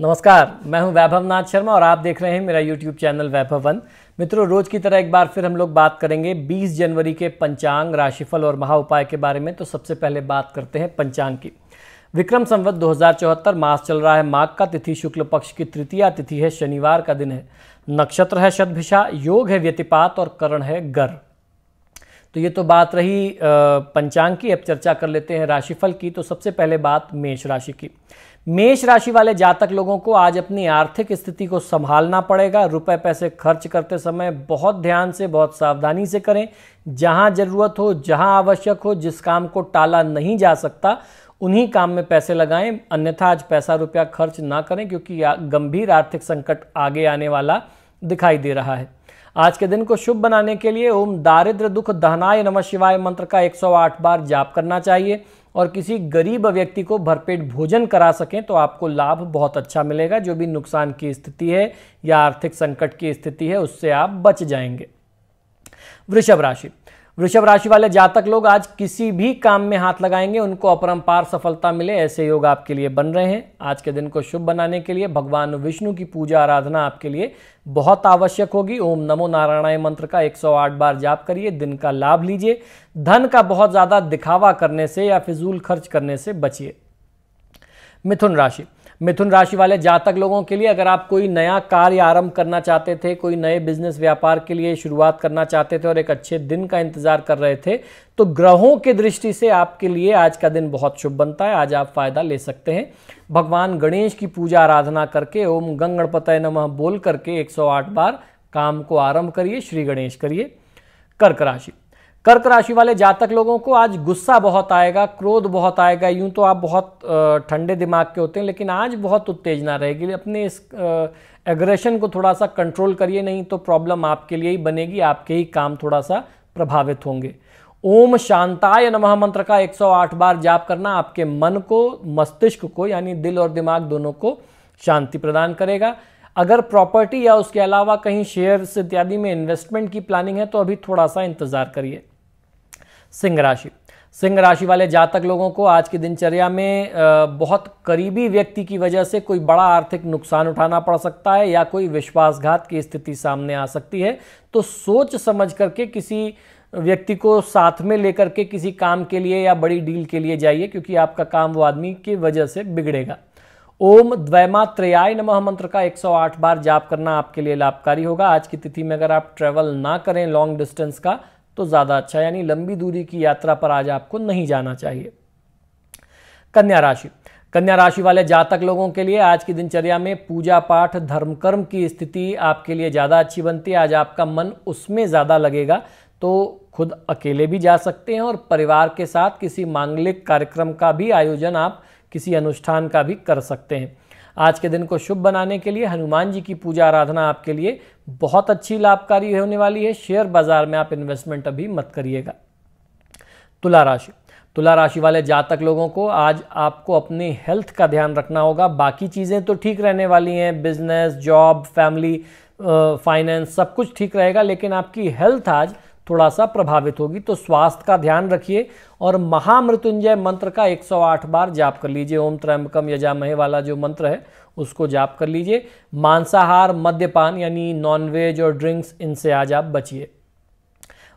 नमस्कार मैं हूं वैभव नाथ शर्मा और आप देख रहे हैं मेरा यूट्यूब चैनल वैभव वन मित्रों रोज की तरह एक बार फिर हम लोग बात करेंगे 20 जनवरी के पंचांग राशिफल और महा उपाय के बारे में तो सबसे पहले बात करते हैं पंचांग की विक्रम संवत दो मास चल रहा है माघ का तिथि शुक्ल पक्ष की तृतीया तिथि है शनिवार का दिन है नक्षत्र है शतभिषा योग है व्यतिपात और करण है गर तो ये तो बात रही पंचांग की अब चर्चा कर लेते हैं राशिफल की तो सबसे पहले बात मेष राशि की मेष राशि वाले जातक लोगों को आज अपनी आर्थिक स्थिति को संभालना पड़ेगा रुपए पैसे खर्च करते समय बहुत ध्यान से बहुत सावधानी से करें जहां जरूरत हो जहां आवश्यक हो जिस काम को टाला नहीं जा सकता उन्हीं काम में पैसे लगाएं अन्यथा आज पैसा रुपया खर्च ना करें क्योंकि गंभीर आर्थिक संकट आगे आने वाला दिखाई दे रहा है आज के दिन को शुभ बनाने के लिए ओम दारिद्र दुख दहनाय नमः शिवाय मंत्र का 108 बार जाप करना चाहिए और किसी गरीब व्यक्ति को भरपेट भोजन करा सकें तो आपको लाभ बहुत अच्छा मिलेगा जो भी नुकसान की स्थिति है या आर्थिक संकट की स्थिति है उससे आप बच जाएंगे वृषभ राशि वृषभ राशि वाले जातक लोग आज किसी भी काम में हाथ लगाएंगे उनको अपरंपार सफलता मिले ऐसे योग आपके लिए बन रहे हैं आज के दिन को शुभ बनाने के लिए भगवान विष्णु की पूजा आराधना आपके लिए बहुत आवश्यक होगी ओम नमो नारायणाय मंत्र का 108 बार जाप करिए दिन का लाभ लीजिए धन का बहुत ज़्यादा दिखावा करने से या फिजूल खर्च करने से बचिए मिथुन राशि मिथुन राशि वाले जातक लोगों के लिए अगर आप कोई नया कार्य आरंभ करना चाहते थे कोई नए बिजनेस व्यापार के लिए शुरुआत करना चाहते थे और एक अच्छे दिन का इंतजार कर रहे थे तो ग्रहों की दृष्टि से आपके लिए आज का दिन बहुत शुभ बनता है आज आप फायदा ले सकते हैं भगवान गणेश की पूजा आराधना करके ओम गंगणपतय नम बोल करके एक बार काम को आरंभ करिए श्री गणेश करिए कर्क राशि कर्क राशि वाले जातक लोगों को आज गुस्सा बहुत आएगा क्रोध बहुत आएगा यूं तो आप बहुत ठंडे दिमाग के होते हैं लेकिन आज बहुत उत्तेजना रहेगी अपने इस एग्रेशन को थोड़ा सा कंट्रोल करिए नहीं तो प्रॉब्लम आपके लिए ही बनेगी आपके ही काम थोड़ा सा प्रभावित होंगे ओम शांताय नमः मंत्र का 108 बार जाप करना आपके मन को मस्तिष्क को यानी दिल और दिमाग दोनों को शांति प्रदान करेगा अगर प्रॉपर्टी या उसके अलावा कहीं शेयर्स इत्यादि में इन्वेस्टमेंट की प्लानिंग है तो अभी थोड़ा सा इंतज़ार करिए सिंह राशि सिंह राशि वाले जातक लोगों को आज की दिनचर्या में बहुत करीबी व्यक्ति की वजह से कोई बड़ा आर्थिक नुकसान उठाना पड़ सकता है या कोई विश्वासघात की स्थिति सामने आ सकती है तो सोच समझ करके किसी व्यक्ति को साथ में लेकर के किसी काम के लिए या बड़ी डील के लिए जाइए क्योंकि आपका काम वो आदमी की वजह से बिगड़ेगा ओम द्वैमा त्रयाय नमः मंत्र का 108 बार जाप करना आपके लिए लाभकारी होगा आज की तिथि में अगर आप ट्रैवल ना करें लॉन्ग डिस्टेंस का तो ज़्यादा अच्छा यानी लंबी दूरी की यात्रा पर आज आपको नहीं जाना चाहिए कन्या राशि कन्या राशि वाले जातक लोगों के लिए आज की दिनचर्या में पूजा पाठ धर्म कर्म की स्थिति आपके लिए ज़्यादा अच्छी बनती है आज आपका मन उसमें ज़्यादा लगेगा तो खुद अकेले भी जा सकते हैं और परिवार के साथ किसी मांगलिक कार्यक्रम का भी आयोजन आप किसी अनुष्ठान का भी कर सकते हैं आज के दिन को शुभ बनाने के लिए हनुमान जी की पूजा आराधना आपके लिए बहुत अच्छी लाभकारी होने वाली है शेयर बाजार में आप इन्वेस्टमेंट अभी मत करिएगा तुला राशि तुला राशि वाले जातक लोगों को आज आपको अपनी हेल्थ का ध्यान रखना होगा बाकी चीज़ें तो ठीक रहने वाली हैं बिजनेस जॉब फैमिली फाइनेंस सब कुछ ठीक रहेगा लेकिन आपकी हेल्थ आज थोड़ा सा प्रभावित होगी तो स्वास्थ्य का ध्यान रखिए और महामृत्युंजय मंत्र का 108 बार जाप कर लीजिए ओम त्रयंबकम यजामहे वाला जो मंत्र है उसको जाप कर लीजिए मांसाहार मद्यपान यानी नॉनवेज और ड्रिंक्स इनसे आज आप बचिए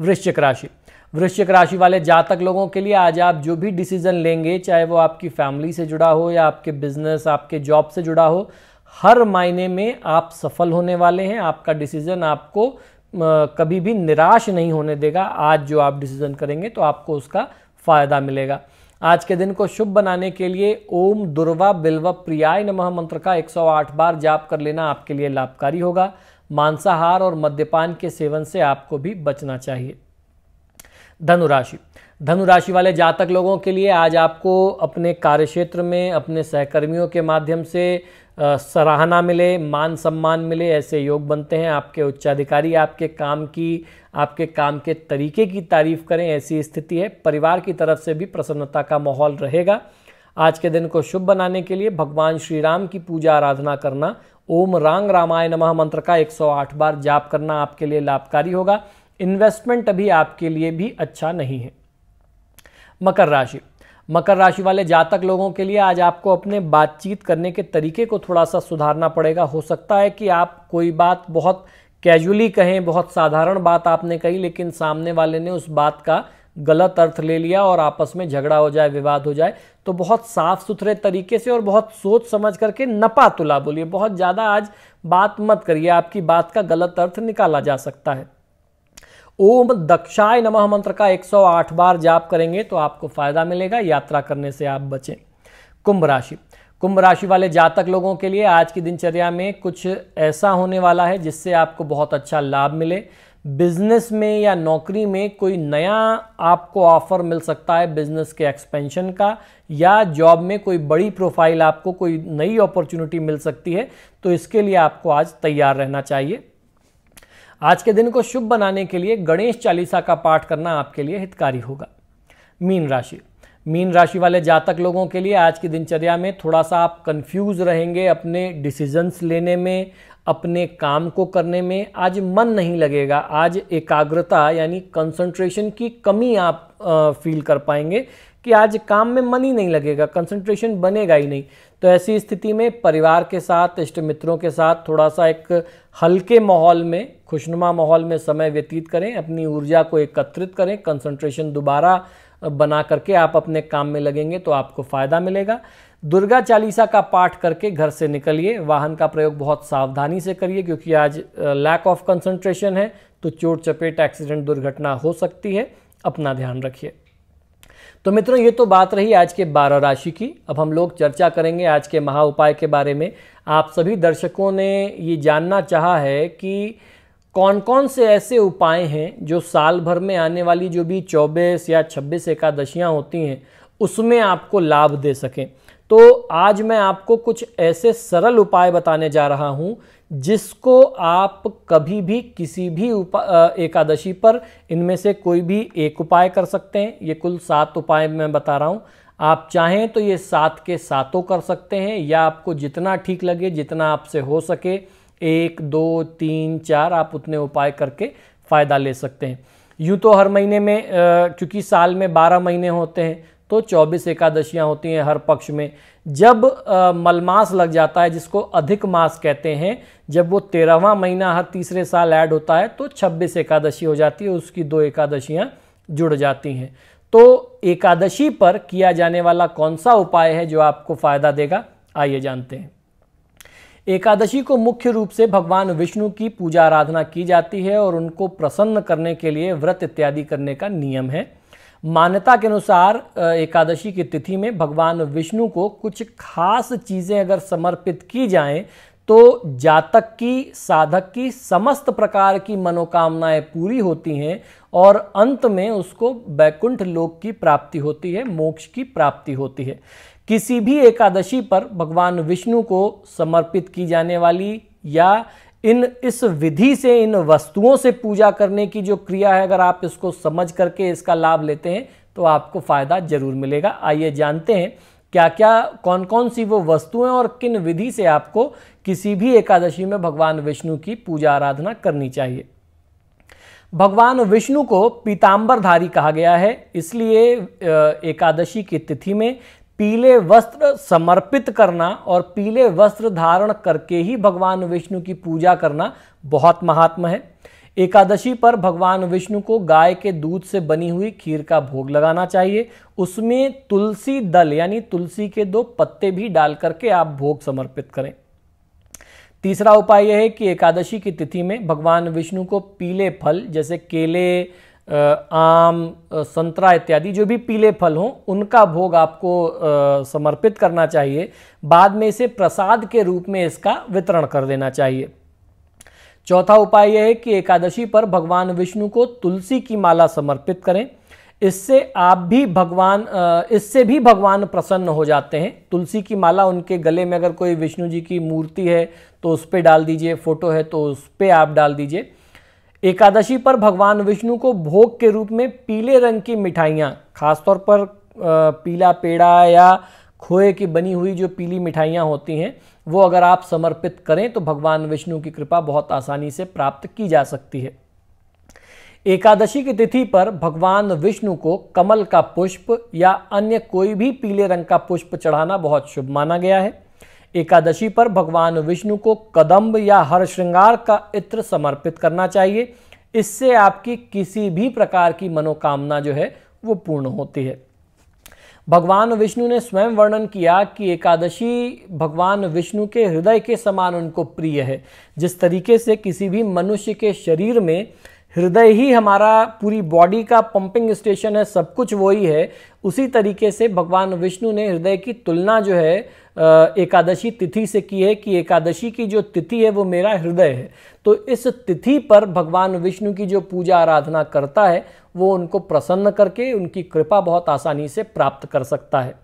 वृश्चिक राशि वृश्चिक राशि वाले जातक लोगों के लिए आज आप जो भी डिसीजन लेंगे चाहे वो आपकी फैमिली से जुड़ा हो या आपके बिजनेस आपके जॉब से जुड़ा हो हर मायने में आप सफल होने वाले हैं आपका डिसीजन आपको कभी भी निराश नहीं होने देगा आज जो आप डिसीजन करेंगे तो आपको उसका फ़ायदा मिलेगा आज के दिन को शुभ बनाने के लिए ओम दुर्वा बिल्व प्रियाय नमः मंत्र का 108 बार जाप कर लेना आपके लिए लाभकारी होगा मांसाहार और मद्यपान के सेवन से आपको भी बचना चाहिए धनुराशि धनुराशि वाले जातक लोगों के लिए आज आपको अपने कार्य क्षेत्र में अपने सहकर्मियों के माध्यम से सराहना मिले मान सम्मान मिले ऐसे योग बनते हैं आपके उच्चाधिकारी आपके काम की आपके काम के तरीके की तारीफ करें ऐसी स्थिति है परिवार की तरफ से भी प्रसन्नता का माहौल रहेगा आज के दिन को शुभ बनाने के लिए भगवान श्री राम की पूजा आराधना करना ओम रांग रामाय नमः मंत्र का 108 बार जाप करना आपके लिए लाभकारी होगा इन्वेस्टमेंट अभी आपके लिए भी अच्छा नहीं है मकर राशि मकर राशि वाले जातक लोगों के लिए आज आपको अपने बातचीत करने के तरीके को थोड़ा सा सुधारना पड़ेगा हो सकता है कि आप कोई बात बहुत कैजुअली कहें बहुत साधारण बात आपने कही लेकिन सामने वाले ने उस बात का गलत अर्थ ले लिया और आपस में झगड़ा हो जाए विवाद हो जाए तो बहुत साफ सुथरे तरीके से और बहुत सोच समझ करके नपा तुला बोलिए बहुत ज़्यादा आज बात मत करिए आपकी बात का गलत अर्थ निकाला जा सकता है ओम दक्षाय नमः मंत्र का 108 बार जाप करेंगे तो आपको फायदा मिलेगा यात्रा करने से आप बचें कुंभ राशि कुंभ राशि वाले जातक लोगों के लिए आज की दिनचर्या में कुछ ऐसा होने वाला है जिससे आपको बहुत अच्छा लाभ मिले बिजनेस में या नौकरी में कोई नया आपको ऑफर मिल सकता है बिजनेस के एक्सपेंशन का या जॉब में कोई बड़ी प्रोफाइल आपको कोई नई अपॉर्चुनिटी मिल सकती है तो इसके लिए आपको आज तैयार रहना चाहिए आज के दिन को शुभ बनाने के लिए गणेश चालीसा का पाठ करना आपके लिए हितकारी होगा मीन राशि मीन राशि वाले जातक लोगों के लिए आज की दिनचर्या में थोड़ा सा आप कंफ्यूज रहेंगे अपने डिसीजंस लेने में अपने काम को करने में आज मन नहीं लगेगा आज एकाग्रता यानी कंसंट्रेशन की कमी आप आ, फील कर पाएंगे कि आज काम में मन ही नहीं लगेगा कंसंट्रेशन बनेगा ही नहीं तो ऐसी स्थिति में परिवार के साथ इष्ट मित्रों के साथ थोड़ा सा एक हल्के माहौल में खुशनुमा माहौल में समय व्यतीत करें अपनी ऊर्जा को एकत्रित करें कंसंट्रेशन दोबारा बना करके आप अपने काम में लगेंगे तो आपको फ़ायदा मिलेगा दुर्गा चालीसा का पाठ करके घर से निकलिए वाहन का प्रयोग बहुत सावधानी से करिए क्योंकि आज लैक ऑफ कंसंट्रेशन है तो चोट चपेट एक्सीडेंट दुर्घटना हो सकती है अपना ध्यान रखिए तो मित्रों ये तो बात रही आज के बारह राशि की अब हम लोग चर्चा करेंगे आज के महा उपाय के बारे में आप सभी दर्शकों ने ये जानना चाहा है कि कौन कौन से ऐसे उपाय हैं जो साल भर में आने वाली जो भी चौबीस या छब्बीस एकादशियाँ होती हैं उसमें आपको लाभ दे सकें तो आज मैं आपको कुछ ऐसे सरल उपाय बताने जा रहा हूँ जिसको आप कभी भी किसी भी एकादशी पर इनमें से कोई भी एक उपाय कर सकते हैं ये कुल सात उपाय मैं बता रहा हूँ आप चाहें तो ये सात के सातों कर सकते हैं या आपको जितना ठीक लगे जितना आपसे हो सके एक दो तीन चार आप उतने उपाय करके फ़ायदा ले सकते हैं यूँ तो हर महीने में चूँकि साल में बारह महीने होते हैं तो 24 एकादशियां होती हैं हर पक्ष में जब मलमास लग जाता है जिसको अधिक मास कहते हैं जब वो तेरहवा महीना हर तीसरे साल ऐड होता है तो 26 एकादशी हो जाती है उसकी दो एकादशियां जुड़ जाती हैं तो एकादशी पर किया जाने वाला कौन सा उपाय है जो आपको फायदा देगा आइए जानते हैं एकादशी को मुख्य रूप से भगवान विष्णु की पूजा आराधना की जाती है और उनको प्रसन्न करने के लिए व्रत इत्यादि करने का नियम है मान्यता के अनुसार एकादशी की तिथि में भगवान विष्णु को कुछ खास चीज़ें अगर समर्पित की जाएं तो जातक की साधक की समस्त प्रकार की मनोकामनाएं पूरी होती हैं और अंत में उसको बैकुंठ लोक की प्राप्ति होती है मोक्ष की प्राप्ति होती है किसी भी एकादशी पर भगवान विष्णु को समर्पित की जाने वाली या इन इस विधि से इन वस्तुओं से पूजा करने की जो क्रिया है अगर आप इसको समझ करके इसका लाभ लेते हैं तो आपको फ़ायदा जरूर मिलेगा आइए जानते हैं क्या क्या कौन कौन सी वो वस्तुएं और किन विधि से आपको किसी भी एकादशी में भगवान विष्णु की पूजा आराधना करनी चाहिए भगवान विष्णु को पीताम्बरधारी कहा गया है इसलिए एकादशी की तिथि में पीले वस्त्र समर्पित करना और पीले वस्त्र धारण करके ही भगवान विष्णु की पूजा करना बहुत महात्म है एकादशी पर भगवान विष्णु को गाय के दूध से बनी हुई खीर का भोग लगाना चाहिए उसमें तुलसी दल यानी तुलसी के दो पत्ते भी डाल करके आप भोग समर्पित करें तीसरा उपाय यह है कि एकादशी की तिथि में भगवान विष्णु को पीले फल जैसे केले आम संतरा इत्यादि जो भी पीले फल हों उनका भोग आपको समर्पित करना चाहिए बाद में इसे प्रसाद के रूप में इसका वितरण कर देना चाहिए चौथा उपाय यह है कि एकादशी पर भगवान विष्णु को तुलसी की माला समर्पित करें इससे आप भी भगवान इससे भी भगवान प्रसन्न हो जाते हैं तुलसी की माला उनके गले में अगर कोई विष्णु जी की मूर्ति है तो उस पर डाल दीजिए फोटो है तो उस पर आप डाल दीजिए एकादशी पर भगवान विष्णु को भोग के रूप में पीले रंग की मिठाइयाँ खासतौर पर पीला पेड़ा या खोए की बनी हुई जो पीली मिठाइयाँ होती हैं वो अगर आप समर्पित करें तो भगवान विष्णु की कृपा बहुत आसानी से प्राप्त की जा सकती है एकादशी की तिथि पर भगवान विष्णु को कमल का पुष्प या अन्य कोई भी पीले रंग का पुष्प चढ़ाना बहुत शुभ माना गया है एकादशी पर भगवान विष्णु को कदम्ब या हर श्रृंगार का इत्र समर्पित करना चाहिए इससे आपकी किसी भी प्रकार की मनोकामना जो है वो पूर्ण होती है भगवान विष्णु ने स्वयं वर्णन किया कि एकादशी भगवान विष्णु के हृदय के समान उनको प्रिय है जिस तरीके से किसी भी मनुष्य के शरीर में हृदय ही हमारा पूरी बॉडी का पंपिंग स्टेशन है सब कुछ वही है उसी तरीके से भगवान विष्णु ने हृदय की तुलना जो है एकादशी तिथि से की है कि एकादशी की जो तिथि है वो मेरा हृदय है तो इस तिथि पर भगवान विष्णु की जो पूजा आराधना करता है वो उनको प्रसन्न करके उनकी कृपा बहुत आसानी से प्राप्त कर सकता है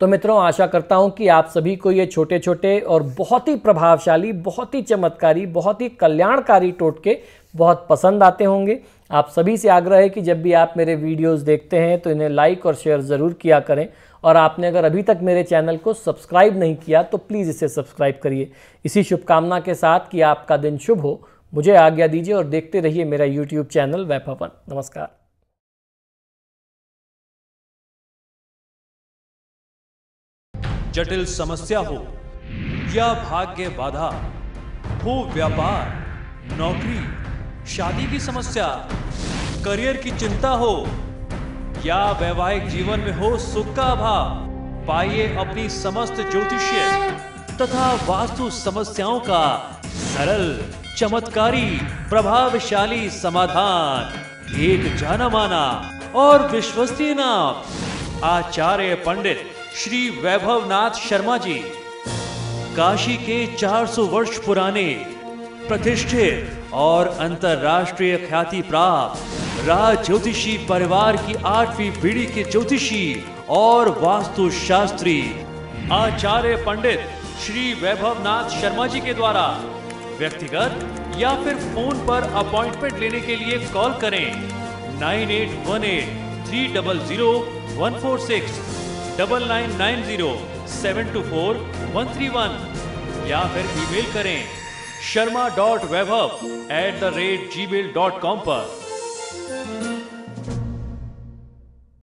तो मित्रों आशा करता हूँ कि आप सभी को ये छोटे छोटे और बहुत ही प्रभावशाली बहुत ही चमत्कारी बहुत ही कल्याणकारी टोटके बहुत पसंद आते होंगे आप सभी से आग्रह है कि जब भी आप मेरे वीडियोस देखते हैं तो इन्हें लाइक और शेयर ज़रूर किया करें और आपने अगर अभी तक मेरे चैनल को सब्सक्राइब नहीं किया तो प्लीज़ इसे सब्सक्राइब करिए इसी शुभकामना के साथ कि आपका दिन शुभ हो मुझे आज्ञा दीजिए और देखते रहिए मेरा यूट्यूब चैनल वैभवन नमस्कार जटिल समस्या हो या भाग्य बाधा हो व्यापार नौकरी शादी की समस्या करियर की चिंता हो या वैवाहिक जीवन में हो सुख का अभाव पाइए अपनी समस्त ज्योतिषीय तथा वास्तु समस्याओं का सरल चमत्कारी प्रभावशाली समाधान एक जाना माना और विश्वसनीय नाम आचार्य पंडित श्री वैभव नाथ शर्मा जी काशी के 400 वर्ष पुराने प्रतिष्ठित और अंतर्राष्ट्रीय ख्याति प्राप्त राज ज्योतिषी परिवार की आठवीं पीढ़ी के ज्योतिषी और वास्तु शास्त्री आचार्य पंडित श्री वैभव नाथ शर्मा जी के द्वारा व्यक्तिगत या फिर फोन पर अपॉइंटमेंट लेने के लिए कॉल करें nine eight one eight three double zero one four six double nine nine zero seven two four one three one या फिर ईमेल करें Sharma dot Vaibhav at the rate Gmail dot com पर